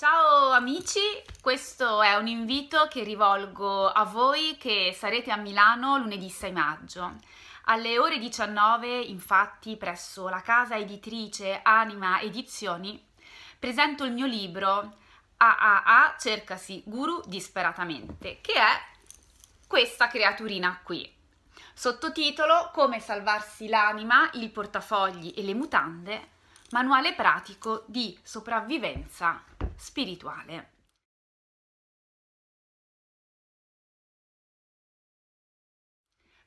Ciao amici, questo è un invito che rivolgo a voi che sarete a Milano lunedì 6 maggio. Alle ore 19, infatti, presso la casa editrice Anima Edizioni, presento il mio libro AAA Cercasi Guru Disperatamente, che è questa creaturina qui. Sottotitolo Come salvarsi l'anima, il portafogli e le mutande, manuale pratico di sopravvivenza spirituale.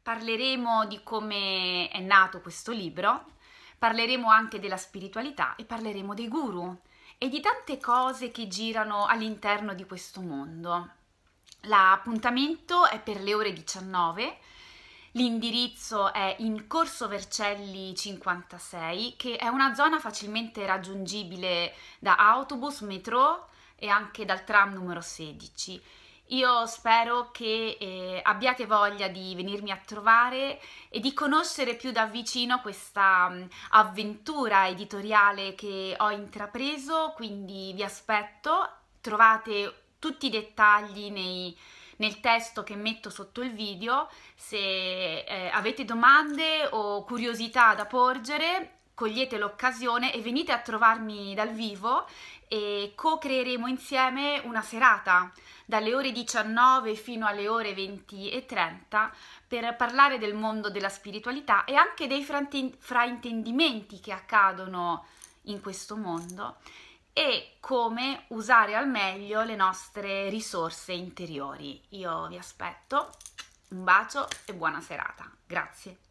Parleremo di come è nato questo libro, parleremo anche della spiritualità e parleremo dei guru e di tante cose che girano all'interno di questo mondo. L'appuntamento è per le ore 19 L'indirizzo è in Corso Vercelli 56, che è una zona facilmente raggiungibile da autobus, metro e anche dal tram numero 16. Io spero che eh, abbiate voglia di venirmi a trovare e di conoscere più da vicino questa mh, mm, avventura editoriale che ho intrapreso, quindi vi aspetto. Trovate tutti i dettagli nei nel testo che metto sotto il video. Se eh, avete domande o curiosità da porgere, cogliete l'occasione e venite a trovarmi dal vivo e co-creeremo insieme una serata dalle ore 19 fino alle ore 20 e 30 per parlare del mondo della spiritualità e anche dei fraintendimenti che accadono in questo mondo e come usare al meglio le nostre risorse interiori. Io vi aspetto, un bacio e buona serata. Grazie.